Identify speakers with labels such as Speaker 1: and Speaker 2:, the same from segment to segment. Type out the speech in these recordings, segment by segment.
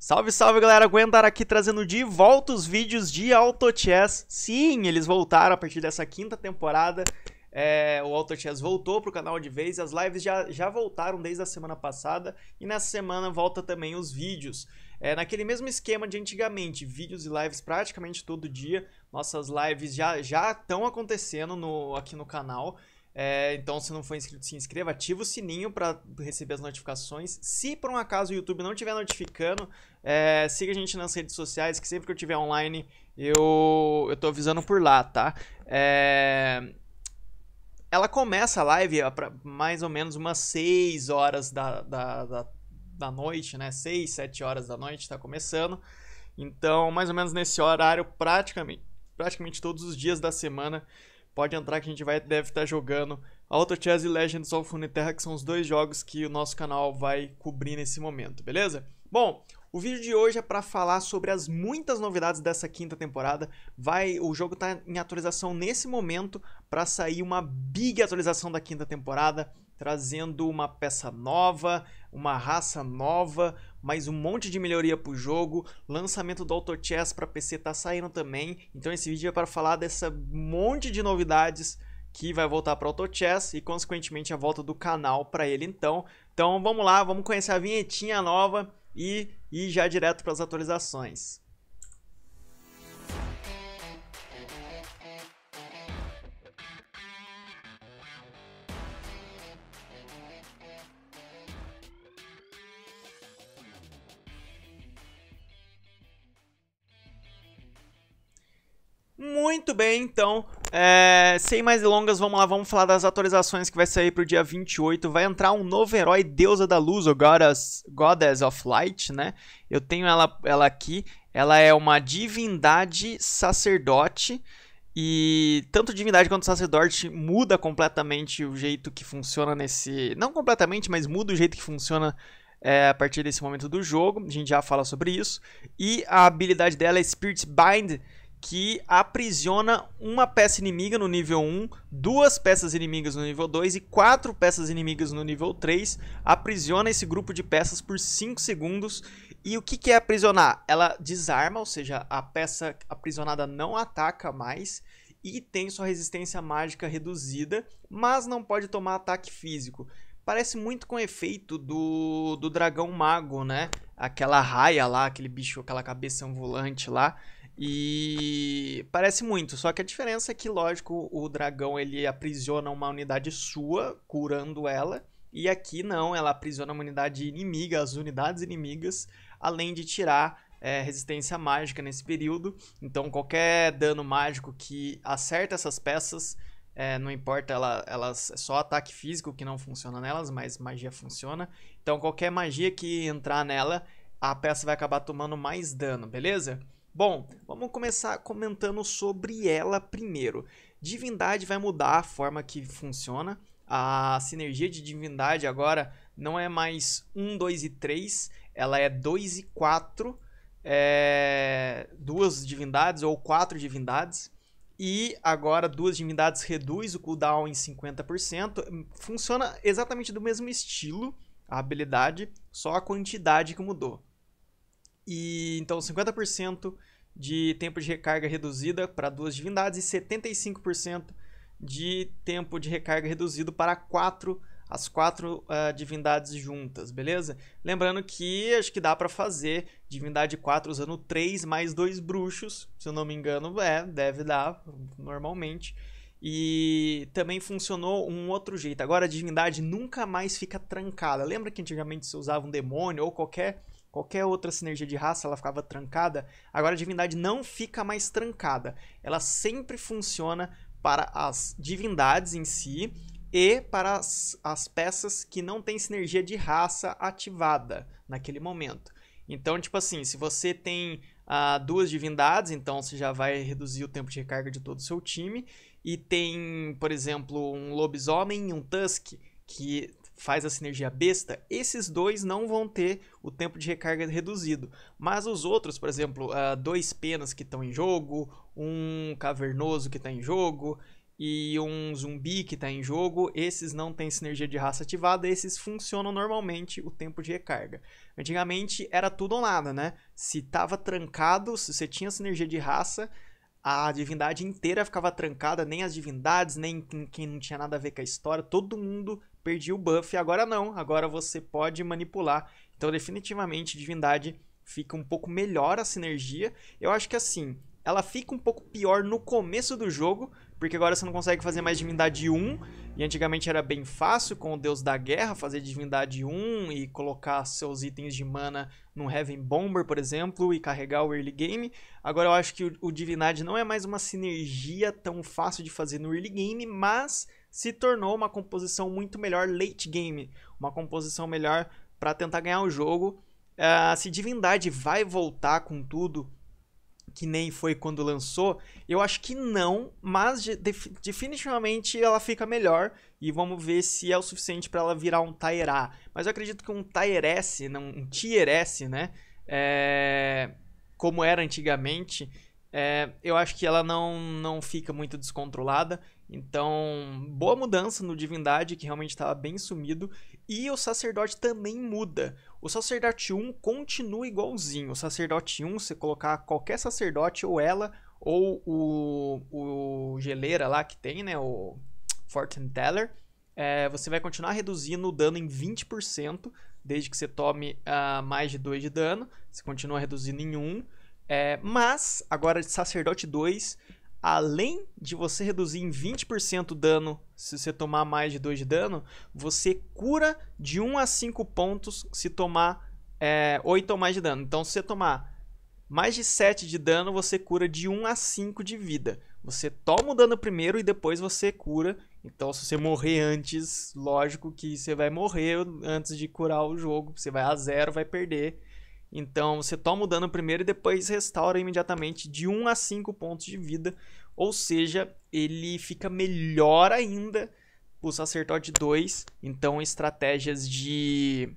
Speaker 1: Salve, salve galera, Gwendar aqui trazendo de volta os vídeos de Auto Chess. Sim, eles voltaram a partir dessa quinta temporada. É, o Auto Chess voltou pro canal de vez, as lives já, já voltaram desde a semana passada e nessa semana volta também os vídeos. É, naquele mesmo esquema de antigamente, vídeos e lives praticamente todo dia. Nossas lives já já estão acontecendo no, aqui no canal. É, então, se não for inscrito, se inscreva, ativa o sininho para receber as notificações. Se por um acaso o YouTube não estiver notificando, é, siga a gente nas redes sociais, que sempre que eu estiver online, eu, eu tô avisando por lá, tá? É, ela começa a live para mais ou menos umas 6 horas da, da, da, da noite, né? 6, 7 horas da noite está começando. Então, mais ou menos nesse horário, praticamente, praticamente todos os dias da semana, Pode entrar que a gente vai, deve estar tá jogando Auto Chess e Legends of Runeterra, que são os dois jogos que o nosso canal vai cobrir nesse momento, beleza? Bom, o vídeo de hoje é para falar sobre as muitas novidades dessa quinta temporada. Vai, o jogo está em atualização nesse momento para sair uma big atualização da quinta temporada, trazendo uma peça nova, uma raça nova, mais um monte de melhoria pro jogo, lançamento do Auto Chess para PC tá saindo também. Então esse vídeo é para falar dessa monte de novidades que vai voltar para Auto Chess e consequentemente a volta do canal para ele então. Então vamos lá, vamos conhecer a vinhetinha nova e e já direto para as atualizações. Muito bem, então, é, sem mais delongas, vamos lá, vamos falar das atualizações que vai sair pro dia 28. Vai entrar um novo herói, deusa da luz, ou Goddess, Goddess of Light, né? Eu tenho ela, ela aqui, ela é uma divindade sacerdote, e tanto divindade quanto sacerdote muda completamente o jeito que funciona nesse... Não completamente, mas muda o jeito que funciona é, a partir desse momento do jogo. A gente já fala sobre isso. E a habilidade dela é Spirit Bind, que aprisiona uma peça inimiga no nível 1, duas peças inimigas no nível 2 e quatro peças inimigas no nível 3. Aprisiona esse grupo de peças por 5 segundos. E o que, que é aprisionar? Ela desarma, ou seja, a peça aprisionada não ataca mais e tem sua resistência mágica reduzida, mas não pode tomar ataque físico. Parece muito com o efeito do, do dragão mago, né? Aquela raia lá, aquele bicho, aquela cabeça ambulante lá e parece muito, só que a diferença é que, lógico, o dragão ele aprisiona uma unidade sua, curando ela, e aqui não, ela aprisiona uma unidade inimiga, as unidades inimigas, além de tirar é, resistência mágica nesse período. Então, qualquer dano mágico que acerta essas peças, é, não importa, ela, elas, é só ataque físico que não funciona nelas, mas magia funciona. Então, qualquer magia que entrar nela, a peça vai acabar tomando mais dano, beleza? Bom, vamos começar comentando sobre ela primeiro. Divindade vai mudar a forma que funciona. A sinergia de divindade agora não é mais 1, 2 e 3, ela é 2 e 4, é... duas divindades ou quatro divindades. E agora duas divindades reduz o cooldown em 50%. Funciona exatamente do mesmo estilo a habilidade, só a quantidade que mudou. E então 50% de tempo de recarga reduzida para duas divindades e 75% de tempo de recarga reduzido para quatro as quatro uh, divindades juntas, beleza? Lembrando que acho que dá para fazer divindade 4 usando 3 mais 2 bruxos, se eu não me engano, é, deve dar normalmente. E também funcionou um outro jeito. Agora a divindade nunca mais fica trancada. Lembra que antigamente se usava um demônio ou qualquer Qualquer outra sinergia de raça, ela ficava trancada. Agora a divindade não fica mais trancada. Ela sempre funciona para as divindades em si e para as, as peças que não têm sinergia de raça ativada naquele momento. Então, tipo assim, se você tem ah, duas divindades, então você já vai reduzir o tempo de recarga de todo o seu time. E tem, por exemplo, um lobisomem e um tusk, que faz a sinergia besta, esses dois não vão ter o tempo de recarga reduzido. Mas os outros, por exemplo, uh, dois penas que estão em jogo, um cavernoso que está em jogo e um zumbi que está em jogo, esses não têm sinergia de raça ativada, esses funcionam normalmente o tempo de recarga. Antigamente era tudo ou nada, né? Se estava trancado, se você tinha sinergia de raça, a divindade inteira ficava trancada, nem as divindades, nem quem não tinha nada a ver com a história, todo mundo perdia o buff. Agora não, agora você pode manipular. Então, definitivamente, divindade fica um pouco melhor a sinergia. Eu acho que assim, ela fica um pouco pior no começo do jogo, porque agora você não consegue fazer mais divindade 1, e antigamente era bem fácil com o deus da guerra fazer divindade 1 e colocar seus itens de mana no Heaven Bomber, por exemplo, e carregar o early game. Agora eu acho que o, o divindade não é mais uma sinergia tão fácil de fazer no early game, mas se tornou uma composição muito melhor late game, uma composição melhor para tentar ganhar o jogo. Uh, se divindade vai voltar com tudo que nem foi quando lançou? Eu acho que não, mas def definitivamente ela fica melhor e vamos ver se é o suficiente para ela virar um Tier A. Mas eu acredito que um Tier S, não, um Tier S, né? É, como era antigamente, é, eu acho que ela não, não fica muito descontrolada. Então, boa mudança no Divindade, que realmente estava bem sumido. E o sacerdote também muda. O sacerdote 1 continua igualzinho. O sacerdote 1, você colocar qualquer sacerdote, ou ela, ou o, o geleira lá que tem, né? O Fortune Teller. É, você vai continuar reduzindo o dano em 20%, desde que você tome uh, mais de 2 de dano. Você continua reduzindo em 1. É, mas, agora de sacerdote 2, além de você reduzir em 20% o dano se você tomar mais de 2 de dano, você cura de 1 a 5 pontos se tomar é, 8 ou mais de dano. Então, se você tomar mais de 7 de dano, você cura de 1 a 5 de vida. Você toma o dano primeiro e depois você cura. Então, se você morrer antes, lógico que você vai morrer antes de curar o jogo. Você vai a zero, vai perder. Então você toma o dano primeiro e depois restaura imediatamente de 1 a 5 pontos de vida. Ou seja, ele fica melhor ainda o sacerdote 2. Então estratégias de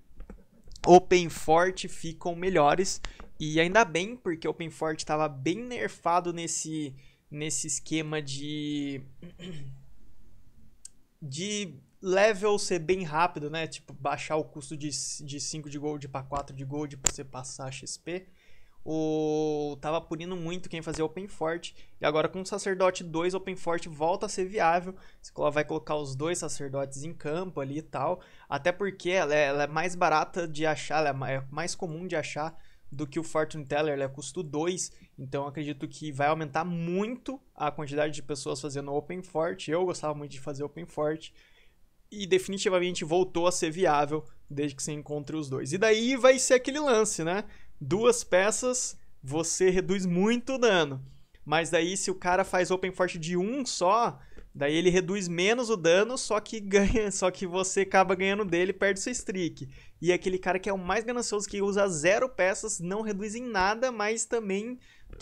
Speaker 1: Open forte ficam melhores. E ainda bem, porque Open forte estava bem nerfado nesse, nesse esquema de. de level ser bem rápido, né? Tipo, baixar o custo de, de 5 de gold para 4 de gold para você passar XP. O tava punindo muito quem fazia open fort e agora com o sacerdote 2 open fort volta a ser viável. Você vai colocar os dois sacerdotes em campo ali e tal, até porque ela é, ela é mais barata de achar, é, é mais comum de achar do que o Fortune Teller, ela é custo 2, então acredito que vai aumentar muito a quantidade de pessoas fazendo Open Fort. Eu gostava muito de fazer Open Fort, e definitivamente voltou a ser viável desde que você encontre os dois. E daí vai ser aquele lance, né? Duas peças, você reduz muito o dano. Mas daí se o cara faz open forte de um só, daí ele reduz menos o dano, só que ganha, só que você acaba ganhando dele, perde seu streak. E é aquele cara que é o mais ganancioso que usa zero peças, não reduz em nada, mas também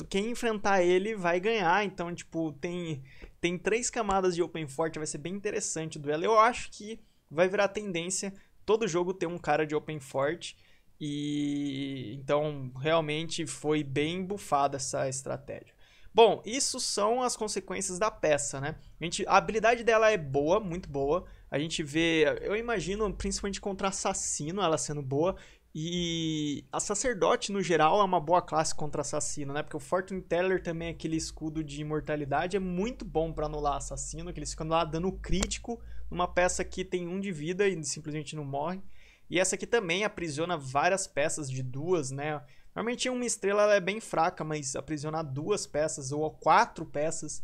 Speaker 1: quem enfrentar ele vai ganhar. Então, tipo, tem tem três camadas de Open forte, vai ser bem interessante o duelo. Eu acho que vai virar tendência todo jogo ter um cara de Open forte. E então realmente foi bem bufada essa estratégia. Bom, isso são as consequências da peça, né? A, gente, a habilidade dela é boa, muito boa. A gente vê, eu imagino, principalmente contra assassino, ela sendo boa. E a sacerdote, no geral, é uma boa classe contra assassino, né? Porque o Fortune Teller também, é aquele escudo de imortalidade, é muito bom para anular assassino, que eles ficam lá dando crítico numa peça que tem um de vida e simplesmente não morre. E essa aqui também aprisiona várias peças de duas, né? Normalmente uma estrela é bem fraca, mas aprisionar duas peças ou quatro peças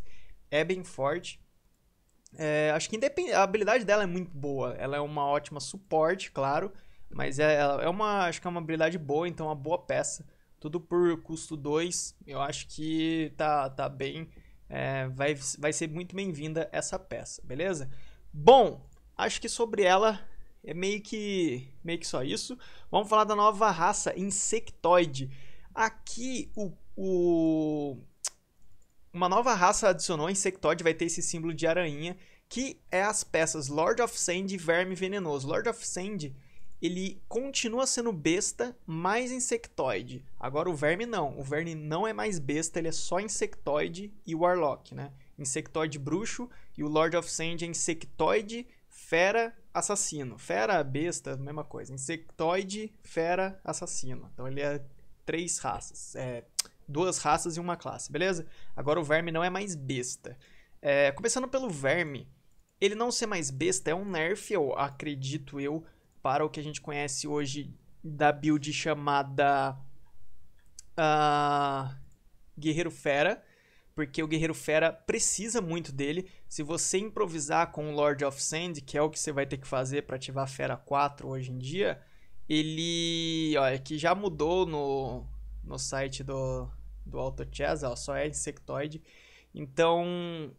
Speaker 1: é bem forte. É, acho que a habilidade dela é muito boa. Ela é uma ótima suporte, claro. Mas é, é uma. Acho que é uma habilidade boa, então é uma boa peça. Tudo por custo 2. Eu acho que tá, tá bem. É, vai, vai ser muito bem-vinda essa peça, beleza? Bom, acho que sobre ela é meio que, meio que só isso. Vamos falar da nova raça Insectoid. Aqui o, o uma nova raça adicionou Insectoid, vai ter esse símbolo de aranha, que é as peças Lord of Sand e Verme Venenoso. Lord of Sand ele continua sendo besta, mais insectoide. Agora o verme não, o verme não é mais besta, ele é só insectoide e warlock, né? Insectoide bruxo e o Lord of Sand é insectoide, fera, assassino. Fera, besta, mesma coisa. Insectoide, fera, assassino. Então ele é três raças, é, duas raças e uma classe, beleza? Agora o verme não é mais besta. É, começando pelo verme, ele não ser mais besta é um nerf, eu acredito eu, para o que a gente conhece hoje da build chamada uh, Guerreiro Fera, porque o Guerreiro Fera precisa muito dele. Se você improvisar com o Lord of Sand, que é o que você vai ter que fazer para ativar a Fera 4 hoje em dia, ele, olha, é que já mudou no, no site do, do Chess, ó, só é insectoide. Então,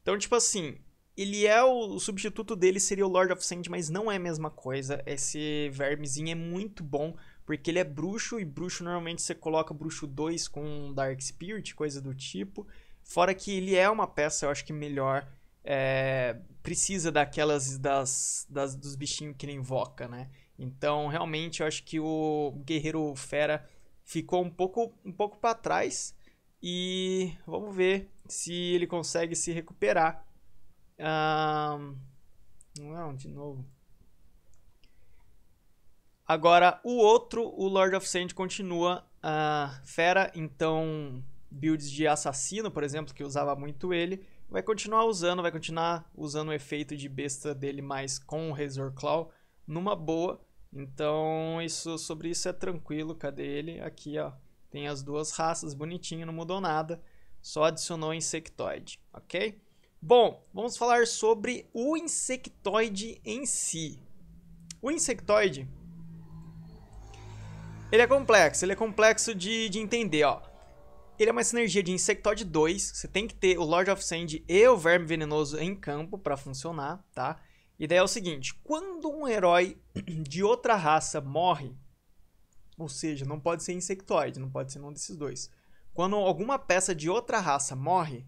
Speaker 1: então tipo assim, ele é o, o, substituto dele seria o Lord of Sand, mas não é a mesma coisa. Esse vermezinho é muito bom, porque ele é bruxo, e bruxo normalmente você coloca bruxo 2 com Dark Spirit, coisa do tipo. Fora que ele é uma peça, eu acho que melhor. É, precisa daquelas das, das, dos bichinhos que ele invoca, né? Então, realmente, eu acho que o Guerreiro Fera ficou um pouco, um pouco para trás. E vamos ver se ele consegue se recuperar um, não, de novo. Agora, o outro, o Lord of Sand continua uh, fera, então builds de assassino, por exemplo, que usava muito ele, vai continuar usando, vai continuar usando o efeito de besta dele mais com o Razor Claw numa boa. Então, isso sobre isso é tranquilo, cadê ele? Aqui, ó, tem as duas raças, bonitinho, não mudou nada, só adicionou insectoide, OK? Bom, vamos falar sobre o insectoide em si. O insectoide ele é complexo, ele é complexo de, de entender, ó. Ele é uma sinergia de insectoide 2, você tem que ter o Lord of Sand e o Verme Venenoso em campo para funcionar, tá? E daí é o seguinte, quando um herói de outra raça morre, ou seja, não pode ser insectoide, não pode ser um desses dois. Quando alguma peça de outra raça morre,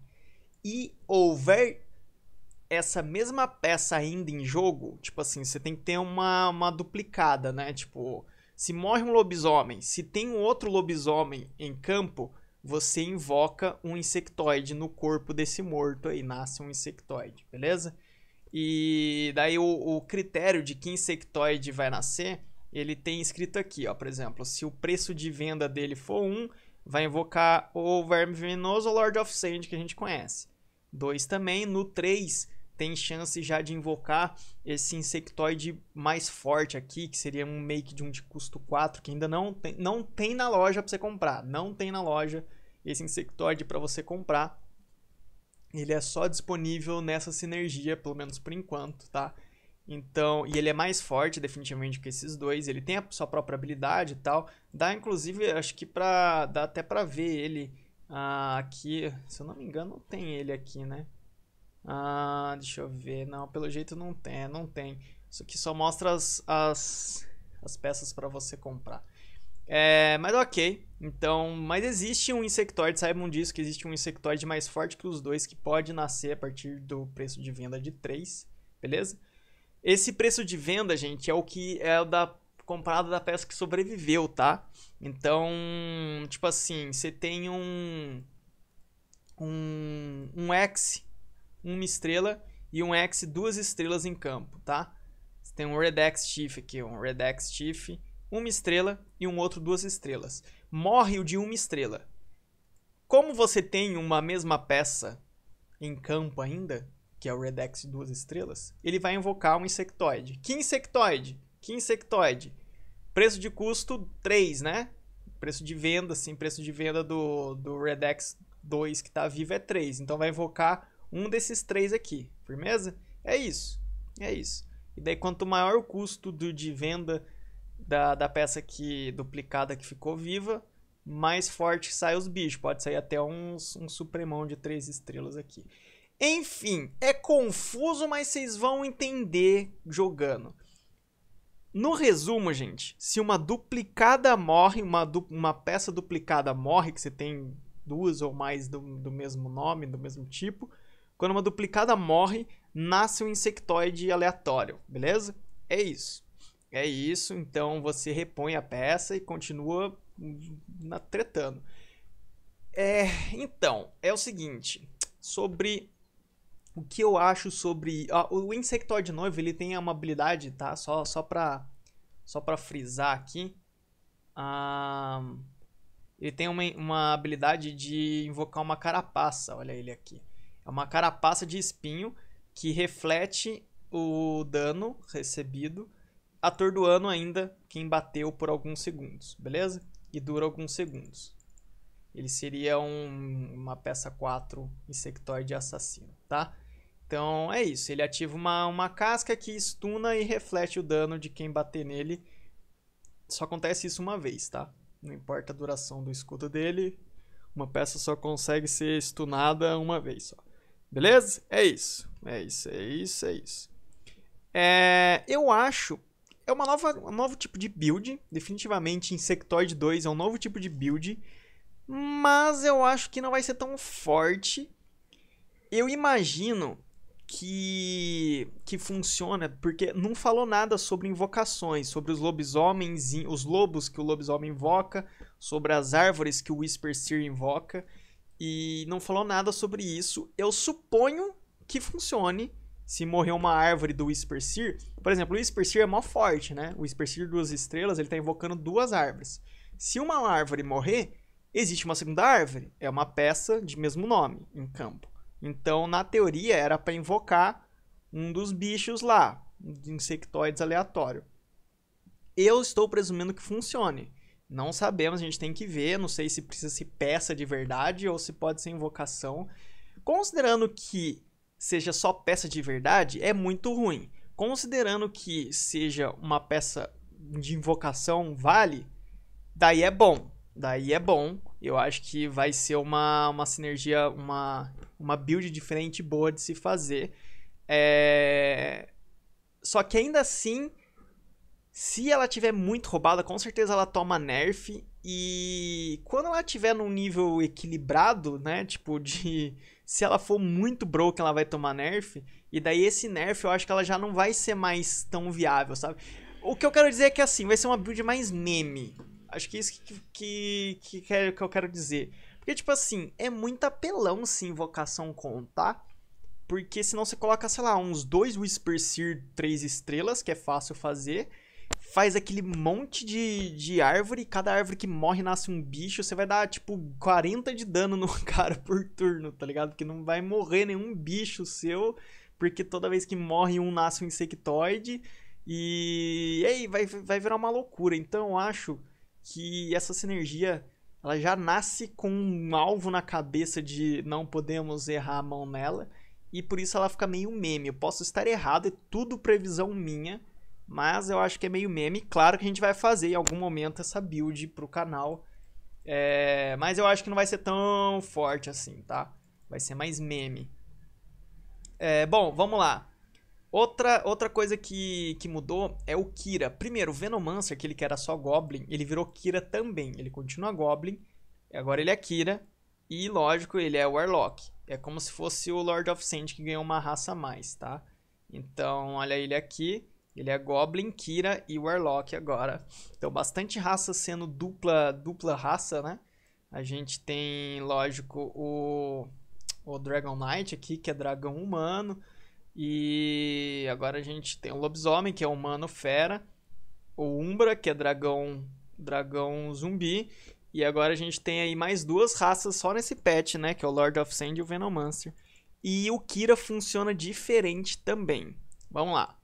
Speaker 1: e houver essa mesma peça ainda em jogo, tipo assim, você tem que ter uma, uma duplicada, né? Tipo, se morre um lobisomem, se tem um outro lobisomem em campo, você invoca um insectoide no corpo desse morto aí, nasce um insectoide, beleza? E daí o, o critério de que insectoide vai nascer, ele tem escrito aqui, ó, por exemplo, se o preço de venda dele for 1, um, vai invocar o verme venenoso Lord of Sand que a gente conhece. 2 também. No 3, tem chance já de invocar esse insectoide mais forte aqui, que seria um make de um de custo 4, que ainda não tem, não tem na loja para você comprar. Não tem na loja esse insectoide para você comprar. Ele é só disponível nessa sinergia, pelo menos por enquanto, tá? Então, e ele é mais forte definitivamente que esses dois, ele tem a sua própria habilidade e tal. Dá inclusive, acho que para dá até para ver ele ah, aqui, se eu não me engano, tem ele aqui, né? Ah, deixa eu ver. Não, pelo jeito não tem, é, não tem. Isso aqui só mostra as, as, as peças para você comprar. É, mas ok, então, mas existe um insectoide, saibam disso, que existe um insectoide mais forte que os dois, que pode nascer a partir do preço de venda de 3, beleza? Esse preço de venda, gente, é o que é o da comprado da peça que sobreviveu, tá? Então, tipo assim, você tem um um, um X, uma estrela e um X, duas estrelas em campo, tá? Você tem um Red X Chief aqui, um Red X Chief, uma estrela e um outro duas estrelas. Morre o de uma estrela. Como você tem uma mesma peça em campo ainda, que é o Red X duas estrelas, ele vai invocar um insectoide. Que insectoide? Que insectoide? Preço de custo 3, né? Preço de venda, sim, preço de venda do, do Redex 2 que está vivo é 3. Então vai invocar um desses três aqui. Firmeza? É isso. É isso. E daí quanto maior o custo do, de venda da, da peça que duplicada que ficou viva, mais forte sai os bichos. Pode sair até uns, um supremão de três estrelas aqui. Enfim, é confuso, mas vocês vão entender jogando. No resumo, gente, se uma duplicada morre, uma, du uma peça duplicada morre, que você tem duas ou mais do, do mesmo nome, do mesmo tipo, quando uma duplicada morre, nasce um insectoide aleatório, beleza? É isso. É isso, então você repõe a peça e continua hum, na tretando. É, então, é o seguinte, sobre o que eu acho sobre. o o Insectoid noivo ele tem uma habilidade, tá? Só, só, pra, só para frisar aqui. ele tem uma, uma habilidade de invocar uma carapaça. Olha ele aqui. É uma carapaça de espinho que reflete o dano recebido, atordoando ainda quem bateu por alguns segundos, beleza? E dura alguns segundos. Ele seria um, uma peça 4 insectoide assassino, tá? Então é isso, ele ativa uma, uma casca que estuna e reflete o dano de quem bater nele. Só acontece isso uma vez, tá? Não importa a duração do escudo dele, uma peça só consegue ser estunada uma vez só. Beleza? É isso, é isso, é isso, é isso. É, eu acho, é uma nova, um novo tipo de build, definitivamente Insectoid 2 é um novo tipo de build, mas eu acho que não vai ser tão forte. Eu imagino que que funciona porque não falou nada sobre invocações, sobre os lobisomens, os lobos que o lobisomem invoca, sobre as árvores que o Whisper Seer invoca e não falou nada sobre isso. Eu suponho que funcione se morrer uma árvore do Whisper Seer. Por exemplo, o Whisper Seer é mó forte, né? O Whisper Seer duas estrelas, ele tá invocando duas árvores. Se uma árvore morrer, existe uma segunda árvore, é uma peça de mesmo nome em campo. Então, na teoria, era para invocar um dos bichos lá, de insectoides aleatório. Eu estou presumindo que funcione. Não sabemos, a gente tem que ver. Não sei se precisa ser peça de verdade ou se pode ser invocação. Considerando que seja só peça de verdade, é muito ruim. Considerando que seja uma peça de invocação, vale, daí é bom. Daí é bom. Eu acho que vai ser uma, uma sinergia, uma, uma build diferente boa de se fazer. É... Só que ainda assim, se ela tiver muito roubada, com certeza ela toma nerf. E quando ela tiver num nível equilibrado, né? Tipo, de. Se ela for muito broken, ela vai tomar nerf. E daí esse nerf eu acho que ela já não vai ser mais tão viável, sabe? O que eu quero dizer é que assim, vai ser uma build mais meme Acho que é isso que, que, que, que eu quero dizer. Porque, tipo assim, é muito apelão se invocação contar. Tá? Porque senão você coloca, sei lá, uns dois Whisper Seer 3 estrelas, que é fácil fazer. Faz aquele monte de, de árvore, cada árvore que morre nasce um bicho, você vai dar tipo 40 de dano no cara por turno, tá ligado? Porque não vai morrer nenhum bicho seu, porque toda vez que morre um nasce um insectoide. E, e aí vai, vai virar uma loucura. Então eu acho que essa sinergia ela já nasce com um alvo na cabeça de não podemos errar a mão nela e por isso ela fica meio meme. Eu posso estar errado, é tudo previsão minha, mas eu acho que é meio meme. Claro que a gente vai fazer em algum momento essa build pro canal, é... mas eu acho que não vai ser tão forte assim, tá? Vai ser mais meme. É, bom, vamos lá. Outra, outra coisa que, que mudou é o Kira. Primeiro, o Venomancer, aquele que era só Goblin, ele virou Kira também. Ele continua Goblin, agora ele é Kira. E, lógico, ele é Warlock. É como se fosse o Lord of Sand que ganhou uma raça a mais, tá? Então, olha ele aqui. Ele é Goblin, Kira e Warlock agora. Então, bastante raça sendo dupla, dupla raça, né? A gente tem, lógico, o, o Dragon Knight aqui, que é dragão humano. E agora a gente tem o lobisomem, que é humano fera, o umbra, que é dragão, dragão zumbi, e agora a gente tem aí mais duas raças só nesse patch, né, que é o Lord of Sand e o Venomancer. E o Kira funciona diferente também. Vamos lá.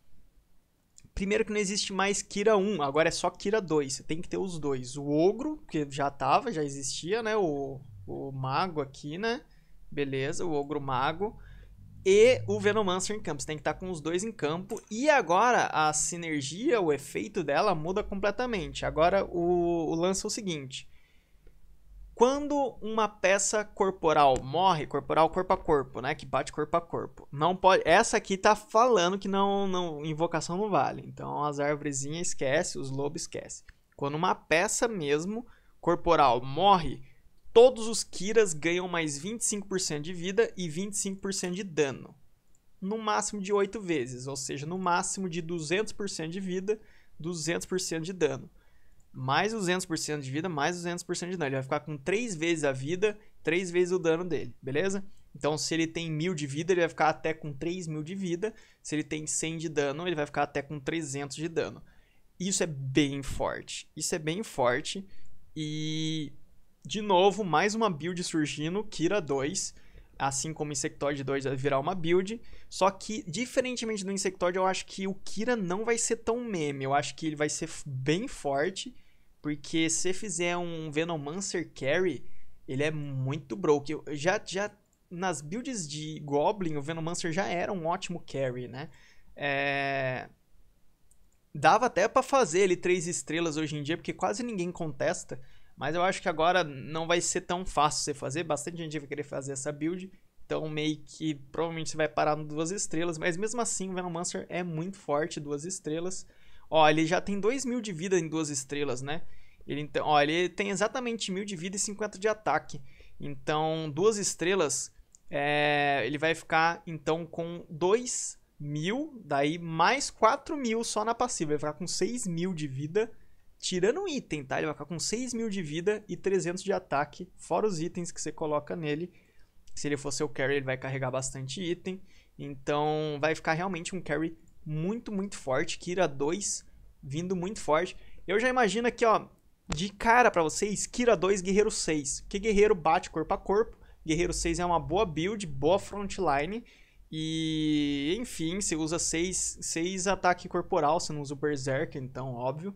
Speaker 1: Primeiro que não existe mais Kira 1, agora é só Kira 2. Você tem que ter os dois. O ogro, que já tava, já existia, né? O, o mago aqui, né? Beleza, o ogro mago e o Venomancer em campo. Você tem que estar tá com os dois em campo. E agora a sinergia, o efeito dela muda completamente. Agora o, o lance é o seguinte. Quando uma peça corporal morre, corporal corpo a corpo, né? Que bate corpo a corpo. Não pode. Essa aqui tá falando que não, não invocação não vale. Então as árvorezinhas esquece, os lobos esquece. Quando uma peça mesmo corporal morre, Todos os Kiras ganham mais 25% de vida e 25% de dano. No máximo de 8 vezes, ou seja, no máximo de 200% de vida, 200% de dano. Mais 200% de vida, mais 200% de dano. Ele vai ficar com 3 vezes a vida, 3 vezes o dano dele, beleza? Então, se ele tem 1000 de vida, ele vai ficar até com 3000 de vida. Se ele tem 100 de dano, ele vai ficar até com 300 de dano. Isso é bem forte. Isso é bem forte. E de novo, mais uma build surgindo, Kira 2. Assim como Insectoid 2 vai virar uma build. Só que, diferentemente do Insectoid, eu acho que o Kira não vai ser tão meme. Eu acho que ele vai ser bem forte. Porque se fizer um Venomancer carry, ele é muito broke. Eu, já, já nas builds de Goblin, o Venomancer já era um ótimo carry, né? É... Dava até para fazer ele três estrelas hoje em dia, porque quase ninguém contesta. Mas eu acho que agora não vai ser tão fácil você fazer. Bastante gente vai querer fazer essa build. Então meio que provavelmente você vai parar no duas estrelas. Mas mesmo assim o Venomancer é muito forte, duas estrelas. Ó, ele já tem 2 mil de vida em duas estrelas, né? Ele, então, ó, ele tem exatamente mil de vida e 50 de ataque. Então, duas estrelas, é, ele vai ficar então com 2 mil, daí mais 4 mil só na passiva. Ele vai ficar com 6 mil de vida tirando um item, tá? Ele vai ficar com 6 mil de vida e 300 de ataque, fora os itens que você coloca nele. Se ele for seu carry, ele vai carregar bastante item. Então vai ficar realmente um carry muito, muito forte. Kira 2 vindo muito forte. Eu já imagino aqui, ó, de cara para vocês, Kira 2, Guerreiro 6. Porque Guerreiro bate corpo a corpo. Guerreiro 6 é uma boa build, boa frontline. E, enfim, você usa 6, ataque corporal, você não usa o Berserker, então, óbvio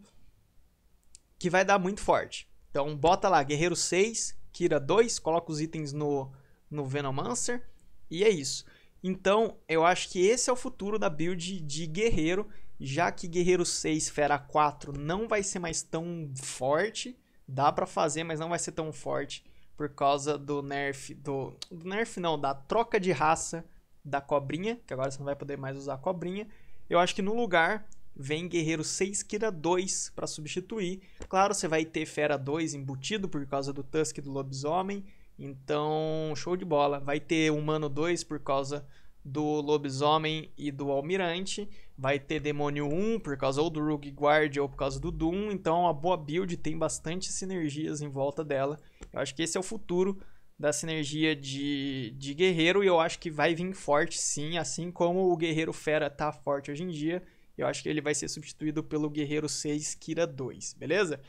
Speaker 1: que vai dar muito forte. Então bota lá, Guerreiro 6, Kira 2, coloca os itens no, no Venomancer e é isso. Então eu acho que esse é o futuro da build de Guerreiro, já que Guerreiro 6, Fera 4 não vai ser mais tão forte. Dá para fazer, mas não vai ser tão forte por causa do nerf, do, do nerf não, da troca de raça da cobrinha, que agora você não vai poder mais usar a cobrinha. Eu acho que no lugar Vem Guerreiro 6, Kira 2 para substituir. Claro, você vai ter Fera 2 embutido por causa do Tusk do Lobisomem. Então, show de bola. Vai ter Humano 2 por causa do Lobisomem e do Almirante. Vai ter Demônio 1 por causa ou do Rogue Guard ou por causa do Doom. Então, a boa build tem bastante sinergias em volta dela. Eu acho que esse é o futuro da sinergia de, de Guerreiro e eu acho que vai vir forte sim, assim como o Guerreiro Fera tá forte hoje em dia. Eu acho que ele vai ser substituído pelo Guerreiro 6 Kira 2, beleza?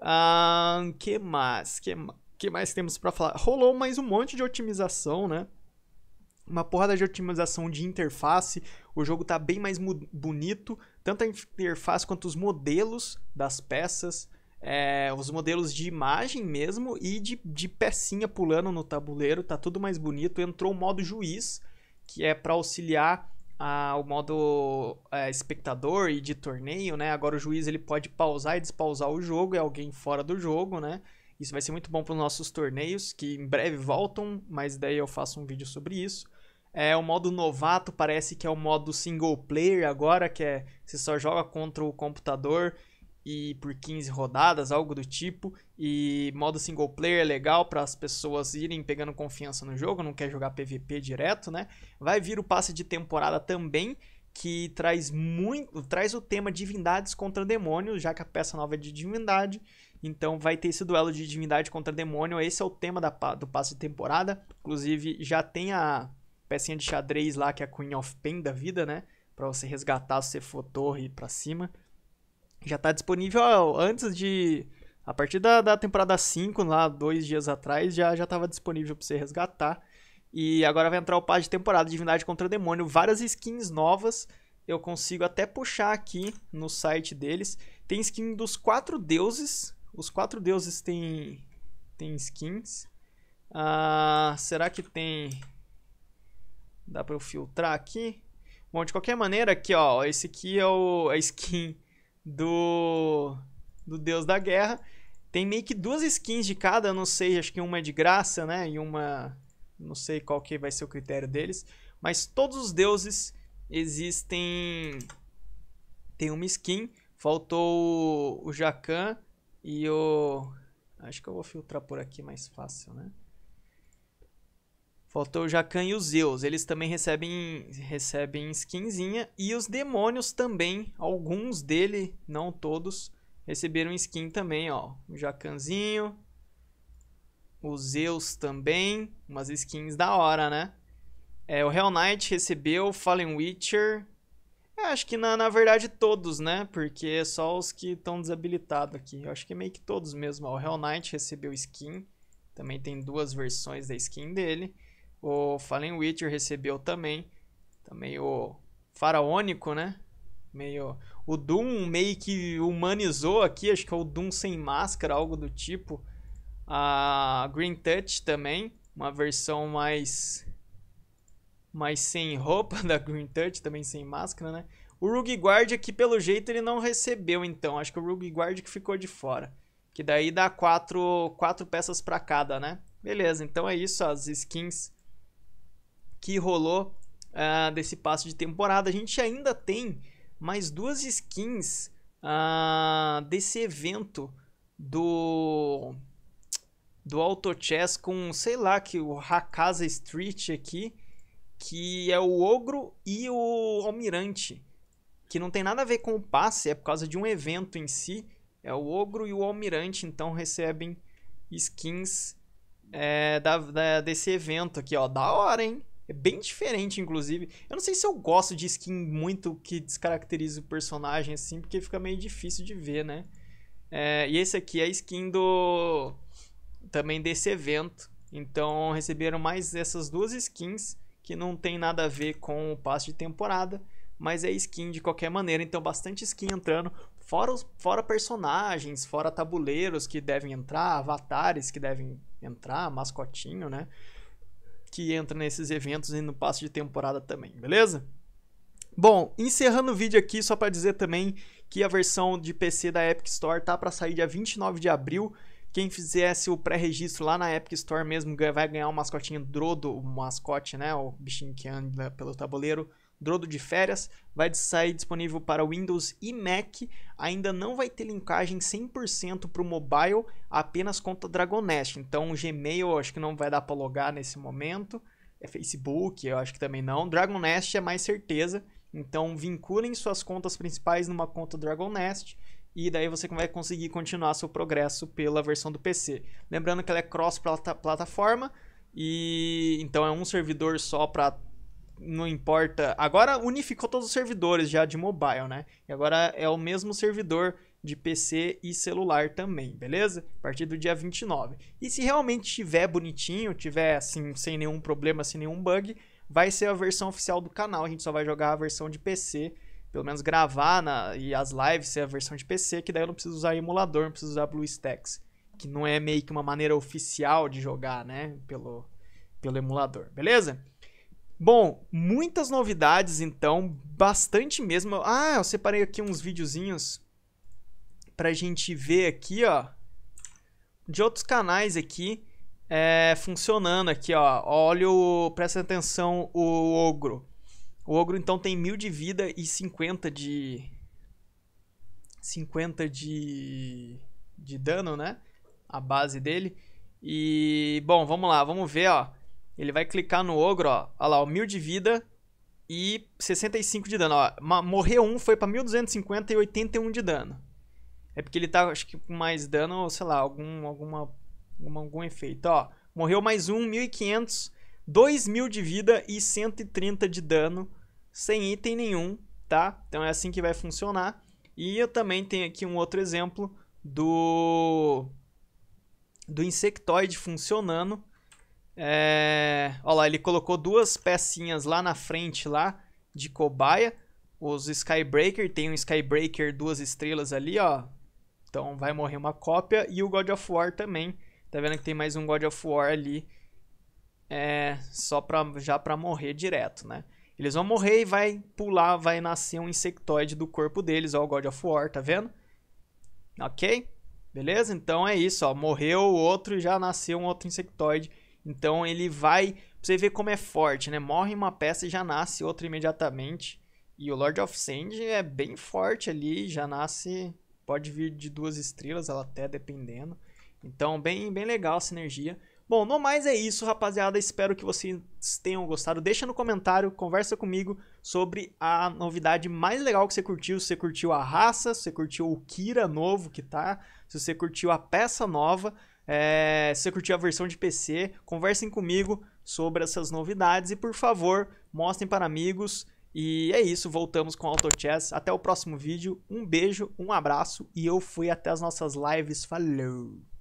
Speaker 1: Ah, que mais? Que, que mais temos para falar? Rolou mais um monte de otimização, né? Uma porrada de otimização de interface. O jogo tá bem mais bonito, tanto a interface quanto os modelos das peças. É, os modelos de imagem mesmo e de, de pecinha pulando no tabuleiro, tá tudo mais bonito. Entrou o modo juiz, que é para auxiliar o modo é, espectador e de torneio, né? Agora o juiz ele pode pausar e despausar o jogo, é alguém fora do jogo, né? Isso vai ser muito bom para os nossos torneios, que em breve voltam, mas daí eu faço um vídeo sobre isso. É, o modo novato parece que é o modo single player agora, que é você só joga contra o computador e por 15 rodadas, algo do tipo, e modo single player é legal para as pessoas irem pegando confiança no jogo, não quer jogar PVP direto, né? Vai vir o passe de temporada também, que traz muito, traz o tema divindades contra demônios, já que a peça nova é de divindade. Então vai ter esse duelo de divindade contra demônio, esse é o tema da, do passe de temporada. Inclusive já tem a pecinha de xadrez lá que é a Queen of Pain da vida, né? Para você resgatar se você for torre para cima já está disponível antes de. A partir da, da temporada 5, lá dois dias atrás, já estava disponível para você resgatar. E agora vai entrar o passe de temporada Divindade contra Demônio. Várias skins novas. Eu consigo até puxar aqui no site deles. Tem skin dos quatro deuses. Os quatro deuses têm, têm skins. Ah, será que tem. Dá para eu filtrar aqui? Bom, de qualquer maneira, aqui ó, esse aqui é o, é a skin do, do Deus da Guerra. Tem meio que duas skins de cada, não sei, acho que uma é de graça, né? E uma. Não sei qual que vai ser o critério deles. Mas todos os deuses existem. Tem uma skin. Faltou o, o Jacan e o. Acho que eu vou filtrar por aqui mais fácil, né? Faltou o Jacan e os Zeus. Eles também recebem, recebem skinzinha. E os demônios também. Alguns dele, não todos, receberam skin também, ó. O Jacanzinho. O Zeus também. Umas skins da hora, né? É, o Hell Knight recebeu. Fallen Witcher. É, acho que na, na verdade todos, né? Porque é só os que estão desabilitados aqui. Eu acho que é meio que todos mesmo. Ó. O Hell Knight recebeu skin. Também tem duas versões da skin dele. O Fallen Witcher recebeu também. Também tá o faraônico, né? Meio. O Doom meio que humanizou aqui, acho que é o Doom sem máscara, algo do tipo. A Green Touch também, uma versão mais. mais sem roupa da Green Touch, também sem máscara, né? O Rogue Guard aqui, pelo jeito, ele não recebeu, então. Acho que o Rogue Guard que ficou de fora. Que daí dá quatro, quatro peças para cada, né? Beleza, então é isso. As skins que rolou uh, desse passo de temporada. A gente ainda tem mais duas skins uh, desse evento do do Auto Chess com, sei lá, que o Hakaza Street aqui, que é o Ogro e o Almirante, que não tem nada a ver com o passe, é por causa de um evento em si. É o Ogro e o Almirante, então recebem skins é, da, da, desse evento aqui, ó. Da hora, hein? É bem diferente, inclusive. Eu não sei se eu gosto de skin muito que descaracteriza o personagem, assim, porque fica meio difícil de ver, né? É, e esse aqui é a skin do. também desse evento. Então receberam mais essas duas skins que não tem nada a ver com o passe de temporada, mas é skin de qualquer maneira, então bastante skin entrando, fora, os, fora personagens, fora tabuleiros que devem entrar, avatares que devem entrar, mascotinho, né? que entra nesses eventos e no passo de temporada também, beleza? Bom, encerrando o vídeo aqui, só para dizer também que a versão de PC da Epic Store tá para sair dia 29 de abril. Quem fizesse o pré-registro lá na Epic Store mesmo vai ganhar o mascotinho Drodo, o mascote, né? O bichinho que anda pelo tabuleiro Drodo de férias, vai sair disponível para Windows e Mac. Ainda não vai ter linkagem 100% para o mobile, apenas conta Dragon Nest. Então, Gmail eu acho que não vai dar para logar nesse momento. É Facebook, eu acho que também não. Dragon Nest é mais certeza. Então, vinculem suas contas principais numa conta Dragon Nest e daí você vai conseguir continuar seu progresso pela versão do PC. Lembrando que ela é cross-plataforma e então é um servidor só para não importa. Agora unificou todos os servidores já de mobile, né? E agora é o mesmo servidor de PC e celular também, beleza? A partir do dia 29. E se realmente tiver bonitinho, tiver assim, sem nenhum problema, sem nenhum bug, vai ser a versão oficial do canal. A gente só vai jogar a versão de PC, pelo menos gravar na, e as lives ser a versão de PC, que daí eu não preciso usar emulador, não preciso usar BlueStacks, que não é meio que uma maneira oficial de jogar, né? Pelo, pelo emulador, beleza? Bom, muitas novidades então, bastante mesmo. Ah, eu separei aqui uns videozinhos pra gente ver aqui, ó, de outros canais aqui é, funcionando aqui, ó. Olha o, presta atenção, o ogro. O ogro então tem mil de vida e 50 de 50 de de dano, né? A base dele. E bom, vamos lá, vamos ver, ó. Ele vai clicar no ogro, ó. Olha lá, 1000 de vida e 65 de dano. Ó, morreu um, foi pra 1250 e 81 de dano. É porque ele tá, acho que, com mais dano, sei lá, algum, alguma, algum, algum efeito. Ó, morreu mais um, 1500, 2000 de vida e 130 de dano, sem item nenhum, tá? Então é assim que vai funcionar. E eu também tenho aqui um outro exemplo do, do insectoide funcionando. É... Olha lá, ele colocou duas pecinhas lá na frente lá de cobaia. Os Skybreaker, tem um Skybreaker duas estrelas ali, ó. Então vai morrer uma cópia. E o God of War também. Tá vendo que tem mais um God of War ali. É, só pra, já pra morrer direto, né? Eles vão morrer e vai pular, vai nascer um insectoide do corpo deles, ó, o God of War, tá vendo? Ok? Beleza? Então é isso, ó. Morreu o outro e já nasceu um outro insectoide. Então ele vai. Pra você ver como é forte, né? Morre uma peça e já nasce outra imediatamente. E o Lord of Sand é bem forte ali, já nasce. Pode vir de duas estrelas, ela até dependendo. Então, bem, bem legal a sinergia. Bom, no mais é isso, rapaziada. Espero que vocês tenham gostado. Deixa no comentário, conversa comigo sobre a novidade mais legal que você curtiu. Se você curtiu a raça, se você curtiu o Kira novo que tá, se você curtiu a peça nova. É, se você curtiu a versão de PC, conversem comigo sobre essas novidades e, por favor, mostrem para amigos. E é isso, voltamos com Auto Chess. Até o próximo vídeo. Um beijo, um abraço e eu fui até as nossas lives. Falou!